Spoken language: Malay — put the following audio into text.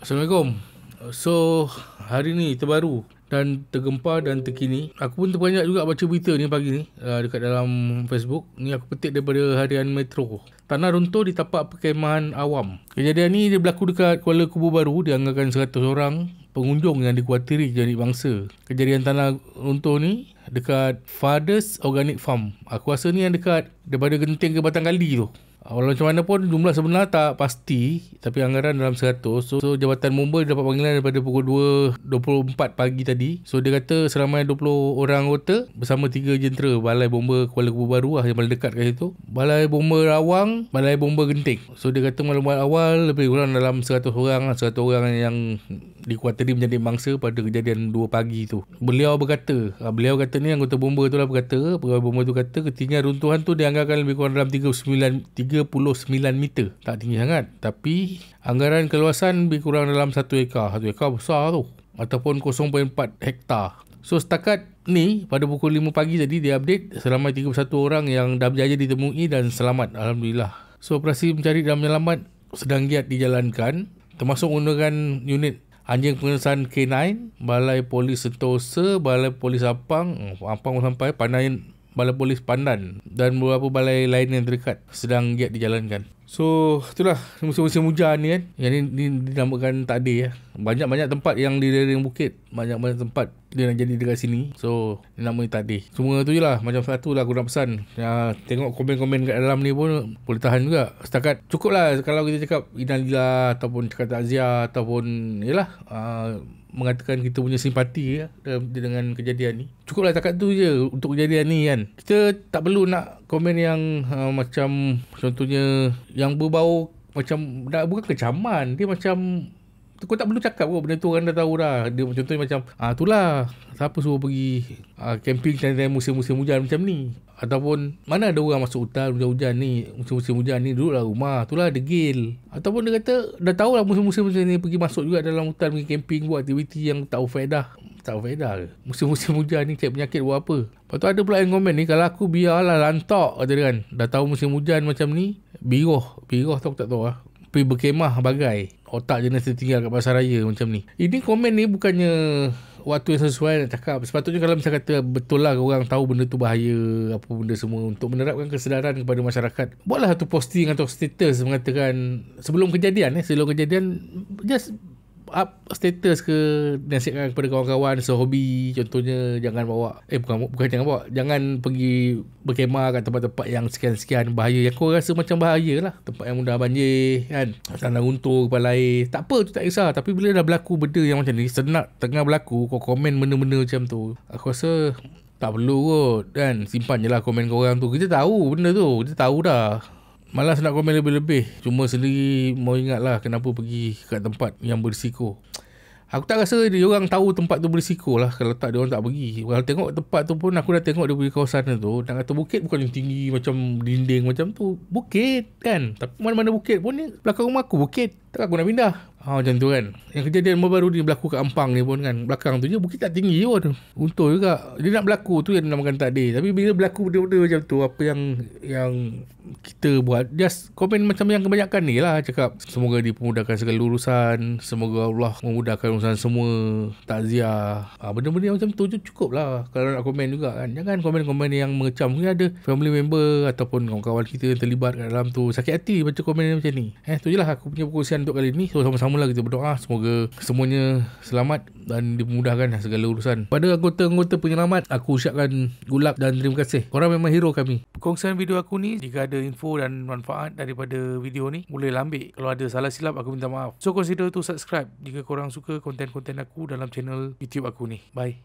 Assalamualaikum. So, hari ni terbaru dan tergempa dan terkini. Aku pun terbanyak juga baca berita ni pagi ni uh, dekat dalam Facebook. Ni aku petik daripada Harian Metro. Tanah runtuh di tapak perkhemahan awam. Kejadian ni dia berlaku dekat Kuala Kubu Baru dianggarkan 100 orang pengunjung yang dikuatiri jadi bangsa. Kejadian tanah runtuh ni dekat Father's Organic Farm. Aku rasa ni yang dekat daripada genting ke batang kali tu. Ah, walau macam mana pun jumlah sebenar tak pasti tapi anggaran dalam 100. So, so Jabatan Mumbai dapat panggilan daripada pukul 2.24 pagi tadi. So dia kata seramai 20 orang rota bersama 3 jentera Balai Bomba Kuala Kubu Baru lah, yang paling dekat kat situ. Balai Bomba Rawang, Balai Bomba Genting. So dia kata malam malam awal lebih kurang dalam 100 orang, 100 lah, orang yang dikuatiri menjadi mangsa pada kejadian 2 pagi tu. Beliau berkata, ha, beliau kata ni anggota bomba tu lah berkata, pegawai bomba tu kata ketinggian runtuhan tu dianggarkan lebih kurang dalam 39, 39 meter. Tak tinggi sangat. Tapi anggaran keluasan lebih kurang dalam 1 ekar. 1 ekar besar tu. Ataupun 0.4 hektar. So setakat ni pada pukul 5 pagi tadi dia update selamat 31 orang yang dah berjaya ditemui dan selamat. Alhamdulillah. So operasi mencari dan menyelamat sedang giat dijalankan termasuk menggunakan unit anjing pengesan K9, balai polis Sentosa, balai polis Apang, hmm, Apang pun sampai, pandai balai polis pandan dan beberapa balai lain yang terdekat sedang giat dijalankan. So, itulah musim-musim hujan ni kan. Yang ni, ni dinamakan takde ya. Banyak-banyak tempat yang di lereng bukit. Banyak-banyak tempat dia nak jadi dekat sini. So, dia nama takde. Semua tu je lah. Macam satu lah aku nak pesan. Ya, tengok komen-komen kat dalam ni pun boleh tahan juga. Setakat cukup lah kalau kita cakap Inalila ataupun cakap Takziah ataupun yelah. Uh, mengatakan kita punya simpati ya, dengan kejadian ni. Cukuplah takat tu je untuk kejadian ni kan. Kita tak perlu nak komen yang uh, macam contohnya yang berbau macam dah bukan kecaman dia macam kau tak perlu cakap pun benda tu orang dah tahu dah. Dia macam tu macam ah itulah siapa suruh pergi ah, camping tengah musim-musim hujan macam ni ataupun mana ada orang masuk hutan hujan-hujan ni musim-musim hujan ni duduklah rumah itulah degil ataupun dia kata dah tahu lah musim-musim macam ni pergi masuk juga dalam hutan pergi camping buat aktiviti yang tak faedah tak faedah musim-musim hujan ni cek penyakit buat apa lepas tu ada pula yang komen ni kalau aku biarlah lantok kata dia kan dah tahu musim hujan macam ni biroh biroh tu aku tak tahu lah pergi berkemah bagai otak jenis tertinggal kat pasar raya macam ni ini komen ni bukannya waktu yang sesuai nak cakap sepatutnya kalau misalnya kata betul lah orang tahu benda tu bahaya apa benda semua untuk menerapkan kesedaran kepada masyarakat buatlah satu posting atau status mengatakan sebelum kejadian eh, sebelum kejadian just up status ke nasihatkan kepada kawan-kawan sehobi contohnya jangan bawa eh bukan bukan jangan bawa jangan pergi berkemah kat tempat-tempat yang sekian-sekian bahaya yang kau rasa macam bahaya lah tempat yang mudah banjir kan tanah runtuh kepala air tak apa tu tak kisah tapi bila dah berlaku benda yang macam ni senak tengah berlaku kau komen benda-benda macam tu aku rasa tak perlu kot kan simpan je lah komen korang tu kita tahu benda tu kita tahu dah Malas nak komen lebih-lebih Cuma sendiri Mau ingat lah Kenapa pergi ke tempat yang berisiko Aku tak rasa dia orang tahu tempat tu berisiko lah Kalau tak dia orang tak pergi Kalau tengok tempat tu pun Aku dah tengok dia pergi kawasan tu Nak kata bukit bukan yang tinggi Macam dinding macam tu Bukit kan Tapi mana-mana bukit pun ni Belakang rumah aku bukit Tak aku nak pindah Ha macam tu kan. Yang kejadian baru ni berlaku kat Ampang ni pun kan. Belakang tu je bukit tak tinggi pun. Untuk juga. Dia nak berlaku tu yang dinamakan tadi. Tapi bila berlaku benda-benda macam tu. Apa yang yang kita buat. Just komen macam yang kebanyakan ni lah. Cakap semoga dipermudahkan segala urusan. Semoga Allah memudahkan urusan semua. Takziah. Ha, benda-benda macam tu je cukup lah. Kalau nak komen juga kan. Jangan komen-komen yang mengecam. Mungkin ada family member ataupun kawan-kawan kita yang terlibat kat dalam tu. Sakit hati baca komen macam ni. Eh tu je lah aku punya perkongsian untuk kali ni. So sama-sama sama-samalah kita berdoa semoga semuanya selamat dan dimudahkan lah segala urusan. Pada anggota-anggota penyelamat, aku ucapkan gulap dan terima kasih. Korang memang hero kami. Perkongsian video aku ni, jika ada info dan manfaat daripada video ni, boleh ambil. Kalau ada salah silap, aku minta maaf. So, consider to subscribe jika korang suka konten-konten aku dalam channel YouTube aku ni. Bye.